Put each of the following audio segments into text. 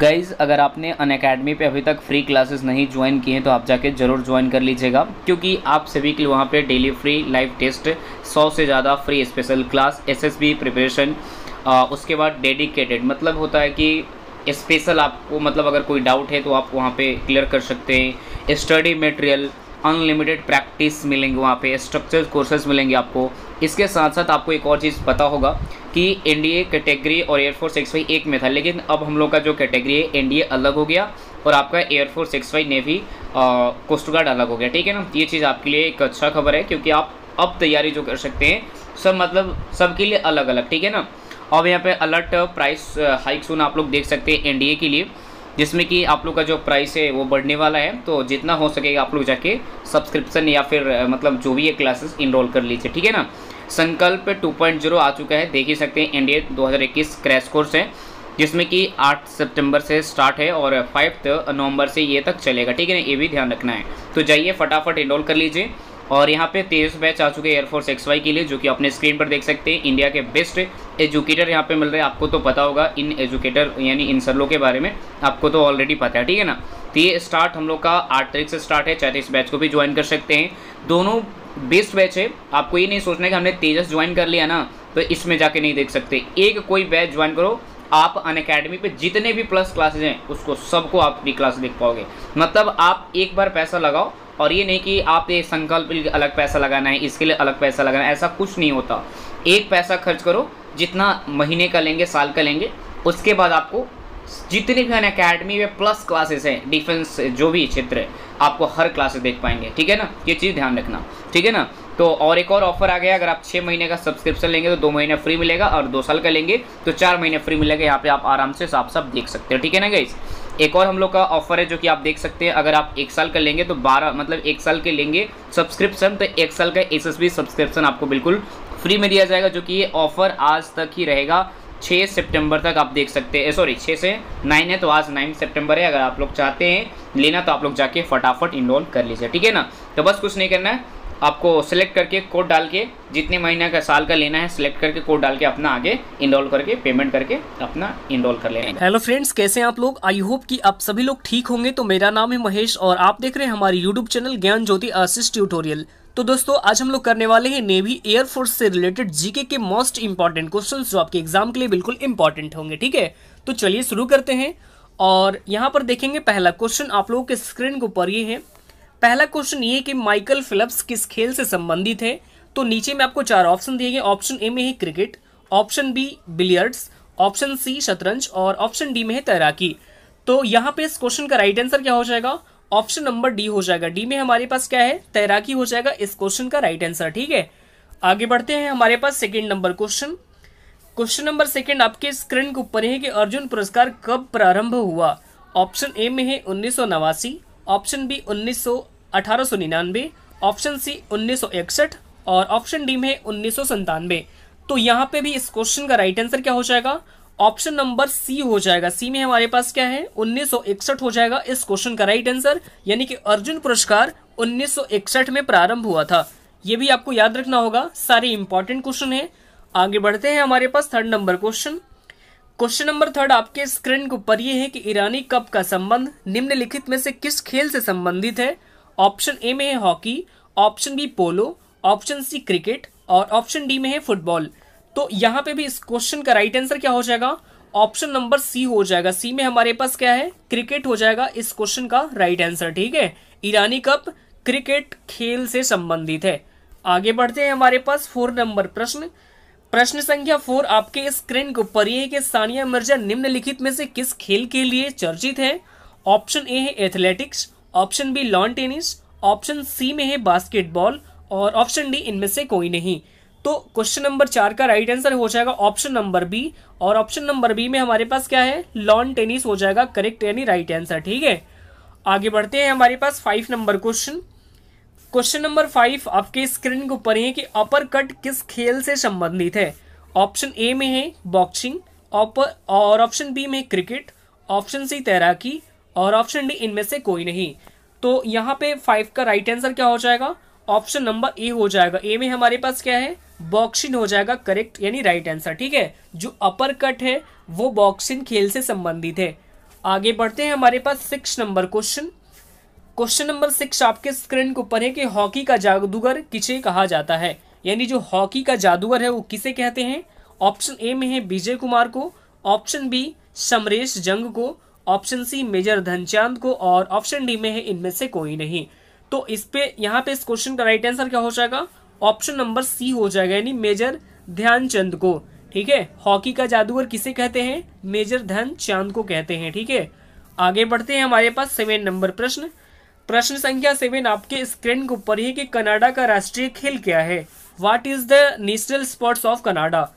guys अगर आपने अन academy पर अभी तक फ्री क्लासेस नहीं ज्वाइन किए हैं तो आप जाके ज़रूर ज्वाइन कर लीजिएगा क्योंकि आप सभी के लिए वहाँ पे डेली फ्री लाइव टेस्ट 100 से ज़्यादा free special class SSB preparation उसके बाद डेडिकेटेड मतलब होता है कि स्पेशल आपको मतलब अगर कोई डाउट है तो आप वहाँ पर क्लियर कर सकते हैं स्टडी मटेरियल अनलिमिटेड प्रैक्टिस मिलेंगे वहाँ पे स्ट्रक्चर कोर्सेज मिलेंगे आपको इसके साथ साथ आपको एक और चीज़ पता होगा कि ए कैटेगरी और एयरफोर्स एक्स वाई एक में था लेकिन अब हम लोग का जो कैटेगरी है ए अलग हो गया और आपका air force X Y navy coast guard अलग हो गया ठीक है ना ये चीज़ आपके लिए एक अच्छा खबर है क्योंकि आप अब तैयारी जो कर सकते हैं सब मतलब सबके लिए अलग अलग ठीक है ना अब यहाँ पे अलर्ट प्राइस हाइक सुन आप लोग देख सकते हैं एनडीए के लिए जिसमें कि आप लोग का जो प्राइस है वो बढ़ने वाला है तो जितना हो सकेगा आप लोग जाके सब्सक्रिप्शन या फिर मतलब जो भी है क्लासेस इनरोल कर लीजिए ठीक है ना संकल्प 2.0 आ चुका है देख ही सकते हैं एनडीए 2021 क्रैश कोर्स है जिसमें कि 8 सितंबर से स्टार्ट है और फाइव नवंबर से ये तक चलेगा ठीक है ना ये भी ध्यान रखना है तो जाइए फटाफट इनरोल कर लीजिए और यहाँ पे तेज बैच आ चुके हैं एयरफोर्स एक्स वाई के लिए जो कि अपने स्क्रीन पर देख सकते हैं इंडिया के बेस्ट एजुकेटर यहाँ पे मिल रहे हैं आपको तो पता होगा इन एजुकेटर यानी इन सर के बारे में आपको तो ऑलरेडी पता है ठीक है ना तो ये स्टार्ट हम लोग का आठ तारीख से स्टार्ट है चैतीस तो बैच को भी ज्वाइन कर सकते हैं दोनों बेस्ट बैच है आपको ये नहीं सोचना है कि हमने तेजस ज्वाइन कर लिया ना तो इसमें जाके नहीं देख सकते एक कोई बैच ज्वाइन करो आप अन अकेडमी पर जितने भी प्लस क्लासेज हैं उसको सबको आप फ्री क्लास देख पाओगे मतलब आप एक बार पैसा लगाओ और ये नहीं कि आप ये संकल्प अलग पैसा लगाना है इसके लिए अलग पैसा लगाना है ऐसा कुछ नहीं होता एक पैसा खर्च करो जितना महीने का लेंगे साल का लेंगे उसके बाद आपको जितने भी अन अकेडमी में प्लस क्लासेस हैं डिफेंस जो भी क्षेत्र है आपको हर क्लासेस देख पाएंगे ठीक है ना ये चीज़ ध्यान रखना ठीक है ना तो और एक और ऑफर आ गया अगर आप छः महीने का सब्सक्रिप्शन लेंगे तो दो महीने फ्री मिलेगा और दो साल का लेंगे तो चार महीने फ्री मिलेगा यहाँ पे आप आराम से साफ साफ देख सकते हो ठीक है ना गाइज़ एक और हम लोग का ऑफर है जो कि आप देख सकते हैं अगर आप एक साल का लेंगे तो बारह मतलब एक साल के लेंगे सब्सक्रिप्शन तो एक साल का एस सब्सक्रिप्शन आपको बिल्कुल फ्री में दिया जाएगा जो कि ये ऑफर आज तक ही रहेगा छः सितंबर तक आप देख सकते हैं सॉरी छः से नाइन है तो आज नाइन सितंबर है अगर आप लोग चाहते हैं लेना तो आप लोग जाके फटाफट इनरोल कर लीजिए ठीक है ना तो बस कुछ नहीं करना है आपको सेलेक्ट करके कोड डाल के जितने महीने का साल का लेना है सिलेक्ट करके कोड डाल के अपना आगे इनरोल करके पेमेंट करके अपना इनरोल कर लेना हेलो फ्रेंड्स कैसे हैं आप लोग आई होप कि आप सभी लोग ठीक होंगे तो मेरा नाम है महेश और आप देख रहे हैं हमारे यूट्यूब चैनल ज्ञान ज्योति आशीष ट्यूटोरियल तो दोस्तों आज हम लोग करने वाले हैं नेवी एयरफोर्स से रिलेटेड जीके के मोस्ट इम्पोर्टेंट क्वेश्चन जो आपके एग्जाम के लिए बिल्कुल इम्पोर्टेंट होंगे ठीक है तो चलिए शुरू करते हैं और यहाँ पर देखेंगे पहला क्वेश्चन आप लोगों के स्क्रीन के ऊपर ये है पहला क्वेश्चन ये कि माइकल फिलिप्स किस खेल से संबंधित है तो नीचे में आपको चार ऑप्शन दिए गए ऑप्शन ए में है cricket option B billiards option C शतरंज और ऑप्शन डी में है तैराकी तो यहाँ पे इस क्वेश्चन का राइट आंसर क्या हो जाएगा ऑप्शन नंबर डी हो जाएगा डी में हमारे पास क्या है तैराकी हो जाएगा इस क्वेश्चन का राइट आंसर ठीक है आगे बढ़ते हैं हमारे पास second number question question number second आपके स्क्रीन के ऊपर है कि अर्जुन पुरस्कार कब प्रारंभ हुआ ऑप्शन ए में है उन्नीस ऑप्शन बी उन्नीस अठारह ऑप्शन सी उन्नीस और ऑप्शन डी में उन्नीस तो यहाँ पे भी इस क्वेश्चन का राइट आंसर क्या हो जाएगा ऑप्शन नंबर सी हो जाएगा सी में हमारे पास क्या है उन्नीस हो जाएगा इस क्वेश्चन का राइट आंसर यानी कि अर्जुन पुरस्कार 1961 में प्रारंभ हुआ था ये भी आपको याद रखना होगा सारे इंपॉर्टेंट क्वेश्चन है आगे बढ़ते हैं हमारे पास third number question question number third आपके स्क्रीन के ऊपर ये है कि ईरानी कप का संबंध निम्नलिखित में से किस खेल से संबंधित है ऑप्शन ए में है hockey option B polo option C cricket और ऑप्शन डी में है फुटबॉल तो यहां पे भी इस क्वेश्चन का राइट आंसर क्या हो जाएगा ऑप्शन नंबर सी हो जाएगा सी में हमारे पास क्या है क्रिकेट हो जाएगा इस क्वेश्चन का राइट आंसर ठीक है ईरानी कप क्रिकेट खेल से संबंधित है आगे बढ़ते हैं हमारे पास फोर नंबर प्रश्न प्रश्न संख्या फोर आपके स्क्रीन के ऊपर ये है कि सानिया मिर्जा निम्नलिखित में से किस खेल के लिए चर्चित है ऑप्शन ए है athletics option B lawn tennis option C में है बास्केटबॉल और ऑप्शन डी इनमें से कोई नहीं तो क्वेश्चन नंबर चार का राइट आंसर हो जाएगा ऑप्शन नंबर बी और ऑप्शन नंबर बी में हमारे पास क्या है लॉन टेनिस हो जाएगा करेक्ट यानी राइट आंसर ठीक है आगे बढ़ते हैं हमारे पास five number question question number five आपके स्क्रीन के ऊपर है कि अपर कट किस खेल से संबंधित है ऑप्शन ए में है बॉक्सिंग और ऑप्शन बी में क्रिकेट ऑप्शन सी तैराकी और ऑप्शन डी इनमें से कोई नहीं तो यहाँ पे फाइव का राइट आंसर क्या हो जाएगा ऑप्शन नंबर ए हो जाएगा ए में हमारे पास क्या है बॉक्सिंग हो जाएगा करेक्ट यानी राइट आंसर ठीक है जो अपर कट है वो बॉक्सिंग खेल से संबंधित है आगे बढ़ते हैं हमारे पास six number question question number six आपके स्क्रीन के ऊपर है कि हॉकी का जादूगर किसे कहा जाता है यानी जो हॉकी का जादूगर है वो किसे कहते हैं ऑप्शन ए में है विजय कुमार को ऑप्शन बी समरेश जंग को ऑप्शन सी मेजर धनचांद को और ऑप्शन डी में है इनमें से कोई नहीं तो इस पे यहाँ पे इस क्वेश्चन का राइट आंसर क्या हो जाएगा ऑप्शन नंबर सी हो जाएगा यानी मेजर ध्यानचंद को ठीक है हॉकी का जादूगर किसे कहते हैं मेजर ध्यानचंद को कहते हैं ठीक है आगे बढ़ते हैं हमारे पास सेवन नंबर प्रश्न प्रश्न संख्या सेवन आपके स्क्रीन के ऊपर ही कि कनाडा का राष्ट्रीय खेल क्या है what is the national sports of Canada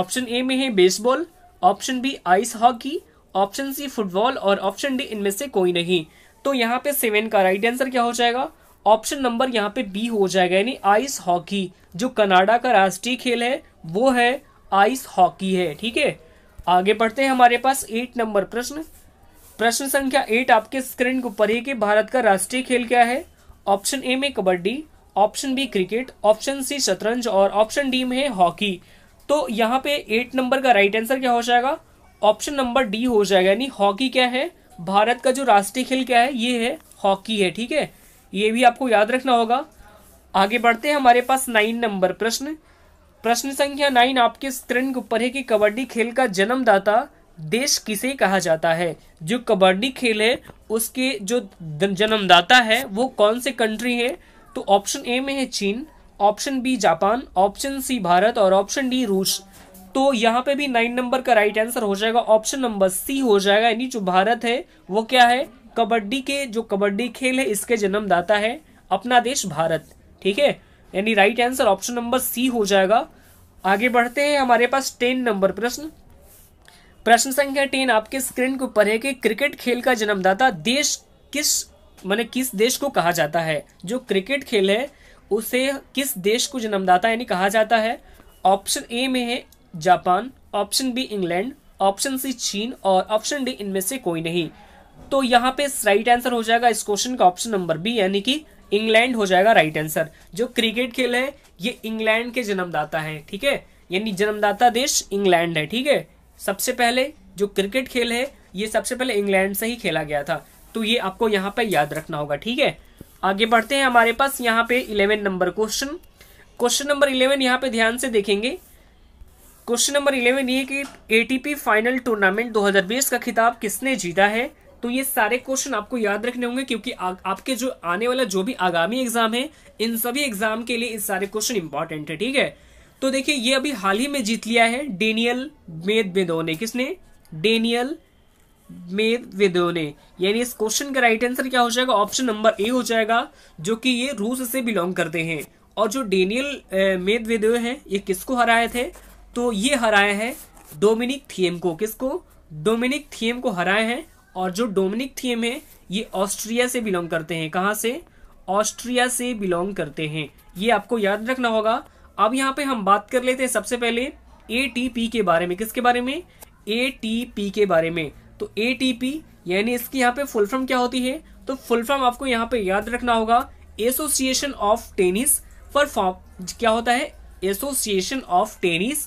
option A में है baseball option B ice hockey option C football और ऑप्शन डी इनमें से कोई नहीं तो यहाँ पे सेवन का राइट आंसर क्या हो जाएगा ऑप्शन नंबर यहाँ पे बी हो जाएगा यानी आइस हॉकी जो कनाडा का राष्ट्रीय खेल है वो है आइस हॉकी है ठीक है आगे बढ़ते हैं हमारे पास एट नंबर प्रश्न प्रश्न संख्या एट आपके स्क्रीन के ऊपर है कि भारत का राष्ट्रीय खेल क्या है ऑप्शन ए में kabaddi option B cricket option C शतरंज और ऑप्शन डी में हॉकी तो यहाँ पे एट नंबर का राइट आंसर क्या हो जाएगा ऑप्शन नंबर डी हो जाएगा यानी हॉकी क्या है भारत का जो राष्ट्रीय खेल क्या है ये है हॉकी है ठीक है ये भी आपको याद रखना होगा आगे बढ़ते हैं हमारे पास नाइन नंबर प्रश्न प्रश्न संख्या नाइन आपके स्क्रीन के ऊपर है कि कबड्डी खेल का जन्मदाता देश किसे कहा जाता है जो कबड्डी खेल है उसके जो जन्मदाता है वो कौन से कंट्री है तो ऑप्शन ए में है चीन option B Japan option C Bharat और ऑप्शन डी रूस तो यहाँ पे भी नाइन नंबर का राइट आंसर हो जाएगा ऑप्शन नंबर सी हो जाएगा यानी जो भारत है वो क्या है कबड्डी के जो कबड्डी खेल है इसके जन्मदाता है अपना देश भारत ठीक है यानी right answer option number C हो जाएगा आगे बढ़ते हैं हमारे पास टेन नंबर प्रश्न प्रश्न संख्या टेन आपके स्क्रीन के ऊपर है कि क्रिकेट खेल का जन्मदाता देश किस मैंने किस देश को कहा जाता है जो क्रिकेट खेल है उसे किस देश को जन्मदाता यानी कहा जाता है ऑप्शन ए में है Japan option B England option C चीन और ऑप्शन डी इनमें से कोई नहीं तो यहाँ पे राइट आंसर हो जाएगा इस क्वेश्चन का ऑप्शन नंबर बी यानी कि इंग्लैंड हो जाएगा राइट आंसर जो क्रिकेट खेल है ये इंग्लैंड के जन्मदाता है ठीक है यानी जन्मदाता देश इंग्लैंड है ठीक है सबसे पहले जो क्रिकेट खेल है ये सबसे पहले इंग्लैंड से ही खेला गया था तो ये आपको यहाँ पे याद रखना होगा ठीक है आगे बढ़ते हैं हमारे पास यहाँ पे eleven number question question number eleven यहाँ पे ध्यान से देखेंगे क्वेश्चन नंबर इलेवन ये कि एटीपी फाइनल टूर्नामेंट 2020 का खिताब किसने जीता है तो ये सारे क्वेश्चन आपको याद रखने होंगे क्योंकि आ, आपके जो आने वाला जो भी आगामी एग्जाम है इन सभी एग्जाम के लिए इस सारे क्वेश्चन इंपॉर्टेंट है ठीक है तो देखिए ये अभी हाल ही में जीत लिया है डेनियल मेद बेदो ने किसने डेनियल मेद वेदो ने यानी इस क्वेश्चन का राइट आंसर क्या हो जाएगा ऑप्शन नंबर ए हो जाएगा जो कि ये रूस से बिलोंग करते हैं और जो डेनियल मेद मेदवेदेव है ये किसको हराए थे तो ये हराया है डोमिनिक थिएम को किसको डोमिनिक थियम को हराए हैं और जो डोमिनिक थिएम है ये ऑस्ट्रिया से बिलोंग करते हैं कहाँ से ऑस्ट्रिया से बिलोंग करते हैं ये आपको याद रखना होगा अब यहाँ पे हम बात कर लेते हैं सबसे पहले ए के बारे में किसके बारे में ए के बारे में तो ए यानी इसकी यहाँ पे फुल फॉर्म क्या होती है तो फुल फॉर्म आपको यहाँ पे याद रखना होगा association of tennis for form क्या होता है एसोसिएशन ऑफ टेनिस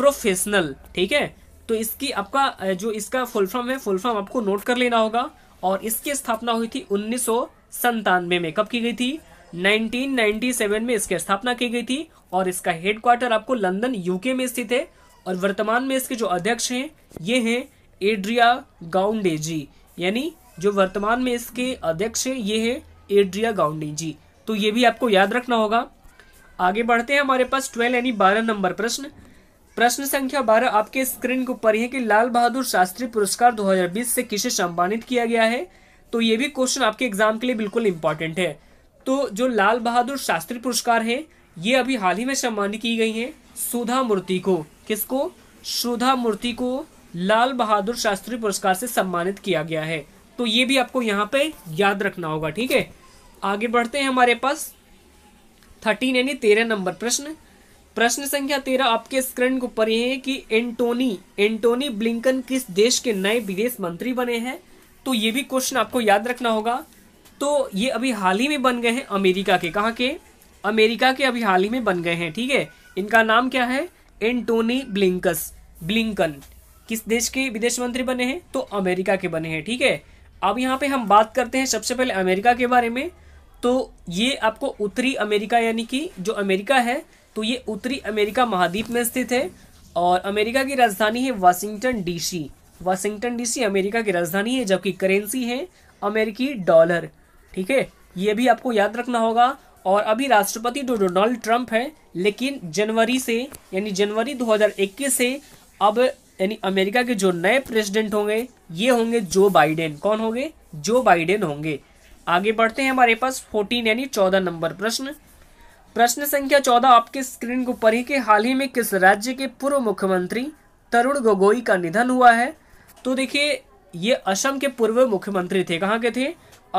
प्रोफेशनल ठीक है तो इसकी आपका जो इसका फुल फॉर्म है फुल फॉर्म आपको नोट कर लेना होगा और इसकी स्थापना हुई थी उन्नीस में कब की गई थी 1997 में इसकी स्थापना की गई थी और इसका हेडक्वार्टर आपको लंदन यूके में स्थित है और वर्तमान में इसके जो अध्यक्ष हैं ये हैं एड्रिया गाउंडे जी यानी जो वर्तमान में इसके अध्यक्ष हैं ये हैं एड्रिया गाउंडे जी तो ये भी आपको याद रखना होगा आगे बढ़ते हैं हमारे पास ट्वेल्व यानी बारह नंबर प्रश्न प्रश्न संख्या बारह आपके स्क्रीन के ऊपर है कि लाल बहादुर शास्त्री पुरस्कार 2020 से किसे सम्मानित किया गया है तो ये भी क्वेश्चन आपके एग्जाम के लिए बिल्कुल इंपॉर्टेंट है तो जो लाल बहादुर शास्त्री पुरस्कार है ये अभी हाल ही में सम्मानित की गई है सुधा मूर्ति को किसको सुधा मूर्ति को लाल बहादुर शास्त्री पुरस्कार से सम्मानित किया गया है तो ये भी आपको यहाँ पे याद रखना होगा ठीक है आगे बढ़ते हैं हमारे पास थर्टीन यानी तेरह नंबर प्रश्न प्रश्न संख्या तेरह आपके स्क्रीन के ऊपर ये है कि एंटोनी एंटोनी ब्लिंकन किस देश के नए विदेश मंत्री बने हैं तो ये भी क्वेश्चन आपको याद रखना होगा तो ये अभी हाल ही में बन गए हैं अमेरिका के कहा के अमेरिका के अभी हाल ही में बन गए हैं ठीक है इनका नाम क्या है एंटोनी ब्लिंकस ब्लिंकन किस देश के विदेश मंत्री बने हैं तो अमेरिका के बने हैं ठीक है अब यहाँ पे हम बात करते हैं सबसे पहले अमेरिका के बारे में तो ये आपको उत्तरी अमेरिका यानी कि जो अमेरिका है तो ये उत्तरी अमेरिका महाद्वीप में स्थित है और अमेरिका की राजधानी है Washington DC Washington DC America की राजधानी है जबकि करेंसी है अमेरिकी डॉलर ठीक है ये भी आपको याद रखना होगा और अभी राष्ट्रपति जो डोनाल्ड ट्रंप है लेकिन जनवरी से यानी जनवरी 2021 से अब यानी अमेरिका के जो नए प्रेसिडेंट होंगे ये होंगे जो बाइडेन कौन होंगे जो बाइडेन होंगे आगे बढ़ते हैं हमारे पास फोर्टीन यानी चौदह नंबर प्रश्न प्रश्न संख्या चौदह आपके स्क्रीन के ऊपर ही कि हाल ही में किस राज्य के पूर्व मुख्यमंत्री तरुण गोगोई का निधन हुआ है तो देखिए ये असम के पूर्व मुख्यमंत्री थे कहाँ के थे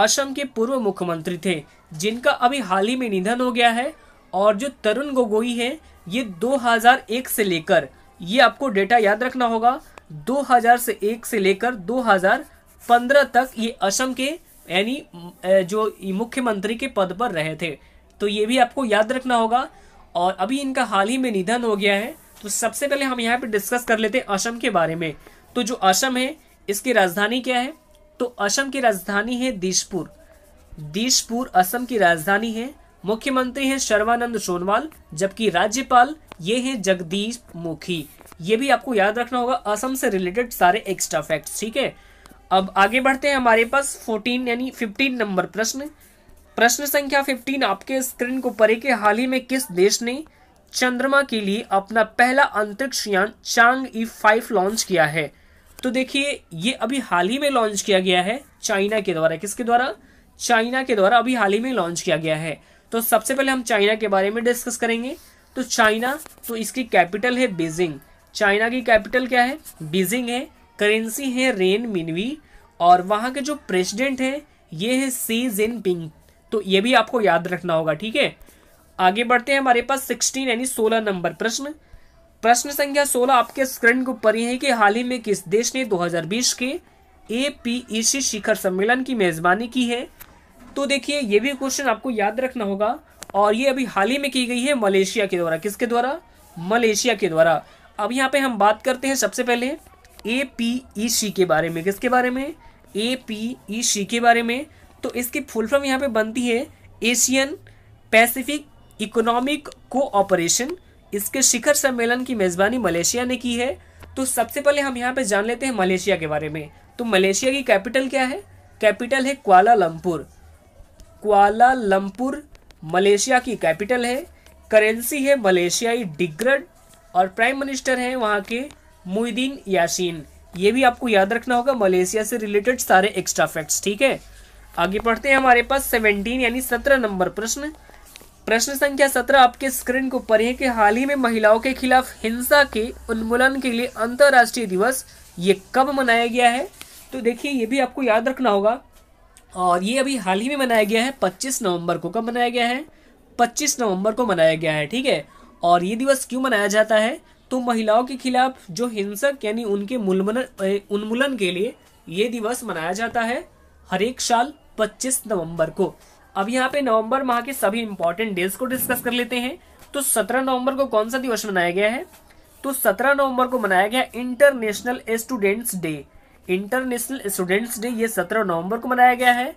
असम के पूर्व मुख्यमंत्री थे जिनका अभी हाल ही में निधन हो गया है और जो तरुण गोगोई है ये 2001 से लेकर ये आपको डेटा याद रखना होगा 2000 से एक से लेकर 2015 तक ये असम के यानी जो मुख्यमंत्री के पद पर रहे थे तो ये भी आपको याद रखना होगा और अभी इनका हाल ही में निधन हो गया है तो सबसे पहले हम यहाँ पे डिस्कस कर लेते हैं असम के बारे में तो जो असम है इसकी राजधानी क्या है तो असम की राजधानी है दिशपुर दिशपुर असम की राजधानी है मुख्यमंत्री हैं सर्वानंद सोनवाल जबकि राज्यपाल ये हैं जगदीश मुखी ये भी आपको याद रखना होगा असम से रिलेटेड सारे एक्स्ट्रा फैक्ट्स ठीक है अब आगे बढ़ते हैं हमारे पास 14 यानी 15 नंबर प्रश्न प्रश्न संख्या 15 आपके स्क्रीन के ऊपर के हाल ही में किस देश ने चंद्रमा के लिए अपना पहला अंतरिक्ष यान चांग ई फाइव लॉन्च किया है तो देखिए ये अभी हाल ही में लॉन्च किया गया है चाइना के द्वारा किसके द्वारा चाइना के द्वारा अभी हाल ही में लॉन्च किया गया है तो सबसे पहले हम चाइना के बारे में डिस्कस करेंगे तो चाइना तो इसकी कैपिटल है बीजिंग चाइना की कैपिटल क्या है बीजिंग है करेंसी है रेन मिनवी और वहाँ के जो प्रेसिडेंट हैं ये है सी जिन पिंग तो ये भी आपको याद रखना होगा ठीक है आगे बढ़ते हैं हमारे पास सिक्सटीन यानी सोलह नंबर प्रश्न प्रश्न संख्या सोलह आपके स्क्रीन के ऊपर ही है कि हाल ही में किस देश ने 2020 के ए e शिखर सम्मेलन की मेजबानी की है तो देखिए ये भी क्वेश्चन आपको याद रखना होगा और ये अभी हाल ही में की गई है मलेशिया के द्वारा किसके द्वारा मलेशिया के द्वारा अब यहाँ पे हम बात करते हैं सबसे पहले ए e के बारे में किसके बारे में ए e के बारे में तो इसकी फुल फॉर्म यहाँ पे बनती है एशियन पैसिफिक इकोनॉमिक कोऑपरेशन इसके शिखर सम्मेलन की मेज़बानी मलेशिया ने की है तो सबसे पहले हम यहाँ पे जान लेते हैं मलेशिया के बारे में तो मलेशिया की कैपिटल क्या है कैपिटल है क्वालालंपुर क्वालालंपुर मलेशिया की कैपिटल है करेंसी है मलेशियाई डिग्रड और प्राइम मिनिस्टर हैं वहाँ के मुहिदीन यासीन ये भी आपको याद रखना होगा मलेशिया से रिलेटेड सारे एक्स्ट्रा फैक्ट्स ठीक है आगे पढ़ते हैं हमारे पास सेवनटीन यानी सत्रह नंबर प्रश्न प्रश्न संख्या सत्रह आपके स्क्रीन के ऊपर है कि हाल ही में महिलाओं के खिलाफ हिंसा के उन्मूलन के लिए अंतर्राष्ट्रीय दिवस ये कब मनाया गया है तो देखिए ये भी आपको याद रखना होगा और ये अभी हाल ही में मनाया गया है 25 नवंबर को कब मनाया गया है 25 नवंबर को मनाया गया है ठीक है और ये दिवस क्यों मनाया जाता है तो महिलाओं के खिलाफ जो हिंसक यानी उनके उन्मूलन के लिए ये दिवस मनाया जाता है हर एक साल 25 नवंबर को अब यहाँ पे नवंबर माह के सभी इंपॉर्टेंट डेज को डिस्कस कर लेते हैं तो 17 नवंबर को कौन सा दिवस मनाया गया है तो 17 नवंबर को मनाया गया international students day international students day ये 17 नवंबर को मनाया गया है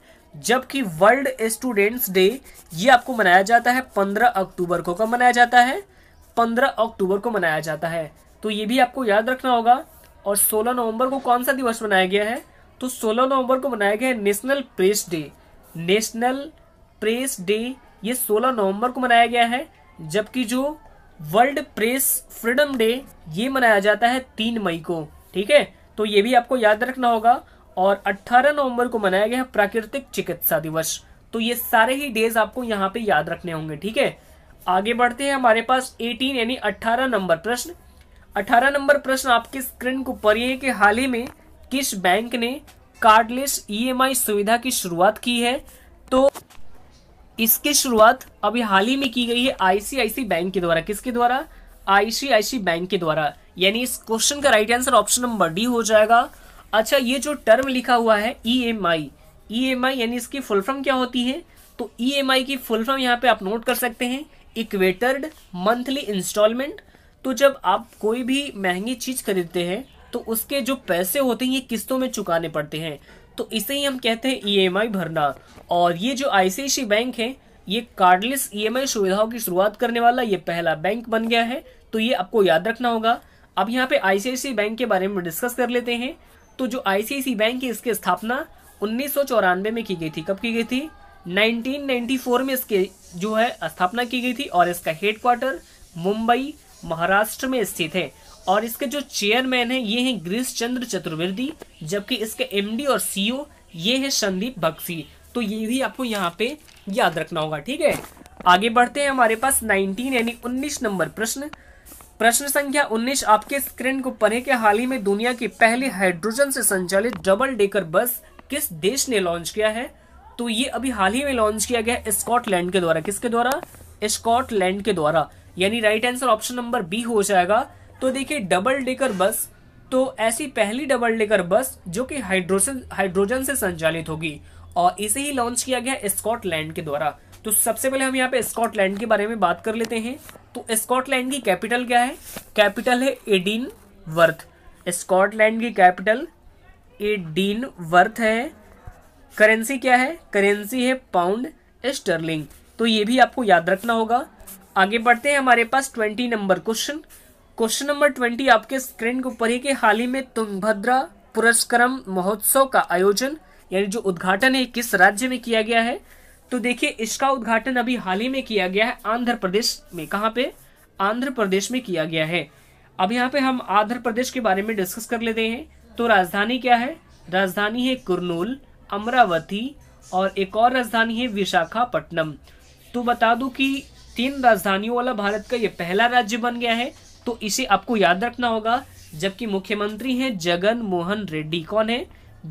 जबकि वर्ल्ड स्टूडेंट्स डे ये आपको मनाया जाता है 15 अक्टूबर को कब मनाया जाता है 15 अक्टूबर को मनाया जाता है तो ये भी आपको याद रखना होगा और 16 नवंबर को कौन सा दिवस मनाया गया है तो 16 नवंबर को मनाया गया national press day national press day ये 16 नवंबर को मनाया गया है जबकि जो वर्ल्ड प्रेस फ्रीडम डे ये मनाया जाता है 3 मई को ठीक है तो ये भी आपको याद रखना होगा और 18 नवंबर को मनाया गया है प्राकृतिक चिकित्सा दिवस तो ये सारे ही डेज आपको यहाँ पे याद रखने होंगे ठीक है आगे बढ़ते हैं हमारे पास 18 यानी 18 नंबर प्रश्न 18 नंबर प्रश्न आपके स्क्रीन को पर हाल ही में किस बैंक ने कार्डलेस ईएमआई e सुविधा की शुरुआत की है तो इसकी शुरुआत अभी हाल ही में की गई है आईसीआईसी बैंक के द्वारा किसके द्वारा आईसीआईसी बैंक के द्वारा यानी इस क्वेश्चन का right answer option number D हो जाएगा अच्छा ये जो टर्म लिखा हुआ है ईएमआई e ईएमआई e यानी इसकी फुल फॉर्म क्या होती है तो ईएमआई की फुल फॉर्म यहाँ पे आप नोट कर सकते हैं इक्वेटर्ड मंथली इंस्टॉलमेंट तो जब आप कोई भी महंगी चीज खरीदते हैं तो उसके जो पैसे होते हैं ये किस्तों में चुकाने पड़ते हैं तो इसे ही हम कहते हैं ईएमआई e भरना और ये जो आईसीआईसी बैंक है ये कार्डलेस ईएमआई e सुविधाओं की शुरुआत करने वाला ये पहला बैंक बन गया है तो ये आपको याद रखना होगा अब यहाँ पे आईसीआईसी बैंक के बारे में डिस्कस कर लेते हैं तो जो आईसीआईसी बैंक है इसकी स्थापना उन्नीस में की गई थी कब की गई थी 1994 में इसके जो है स्थापना की गई थी और इसका हेडक्वार्टर मुंबई महाराष्ट्र में स्थित है और इसके जो चेयरमैन है ये हैं ग्रीस चंद्र चतुर्वेदी जबकि इसके एमडी और सीईओ ये है संदीप बक्सी तो ये भी आपको यहाँ पे याद रखना होगा ठीक है आगे बढ़ते हैं हमारे पास 19 यानी 19 नंबर प्रश्न प्रश्न संख्या 19 आपके स्क्रीन को पढ़े के हाल ही में दुनिया की पहली हाइड्रोजन से संचालित डबल डेकर बस किस देश ने लॉन्च किया है तो ये अभी हाल ही में लॉन्च किया गया स्कॉटलैंड के द्वारा किसके द्वारा स्कॉटलैंड के द्वारा यानी right answer option number B हो जाएगा तो देखिए डबल डेकर बस तो ऐसी पहली डबल डेकर बस जो कि हाइड्रोजन हाइड्रोजन से संचालित होगी और इसे ही लॉन्च किया गया स्कॉटलैंड के द्वारा तो सबसे पहले हम यहाँ पे स्कॉटलैंड के बारे में बात कर लेते हैं तो स्कॉटलैंड की कैपिटल क्या है कैपिटल है एडीन वर्थ स्कॉटलैंड की कैपिटल एडीन वर्थ है करेंसी क्या है करेंसी है पाउंड स्टर्लिंग तो ये भी आपको याद रखना होगा आगे बढ़ते हैं हमारे पास twenty number question question number twenty आपके स्क्रीन के ऊपर ही कि हाल ही में तुंगभद्रा पुरस्करम महोत्सव का आयोजन यानी जो उद्घाटन है किस राज्य में किया गया है तो देखिए इसका उद्घाटन अभी हाल ही में किया गया है आंध्र प्रदेश में कहा पे आंध्र प्रदेश में किया गया है अब यहाँ पे हम आंध्र प्रदेश के बारे में डिस्कस कर लेते हैं तो राजधानी क्या है राजधानी है कुरनूल अमरावती और एक और राजधानी है विशाखापट्टनम तो बता दू की तीन राजधानियों वाला भारत का यह पहला राज्य बन गया है तो इसे आपको याद रखना होगा जबकि मुख्यमंत्री हैं जगन मोहन रेड्डी कौन है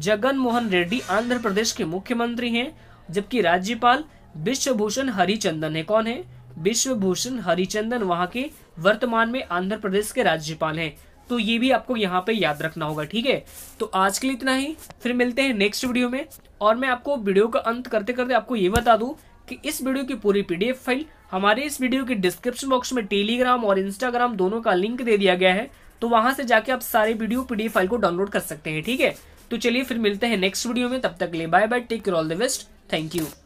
जगन मोहन रेड्डी आंध्र प्रदेश के मुख्यमंत्री हैं जबकि राज्यपाल विश्वभूषण हरिचंदन है कौन है विश्वभूषण हरिचंदन वहां के वर्तमान में आंध्र प्रदेश के राज्यपाल हैं तो ये भी आपको यहाँ पे याद रखना होगा ठीक है तो आज के लिए इतना ही फिर मिलते हैं नेक्स्ट वीडियो में और मैं आपको वीडियो का अंत करते करते आपको ये बता दू कि इस वीडियो की पूरी पीडीएफ फाइल हमारे इस वीडियो के डिस्क्रिप्शन बॉक्स में टेलीग्राम और इंस्टाग्राम दोनों का लिंक दे दिया गया है तो वहां से जाके आप सारे वीडियो पीडीएफ फाइल को डाउनलोड कर सकते हैं ठीक है तो चलिए फिर मिलते हैं नेक्स्ट वीडियो में तब तक ले bye bye take all the best thank you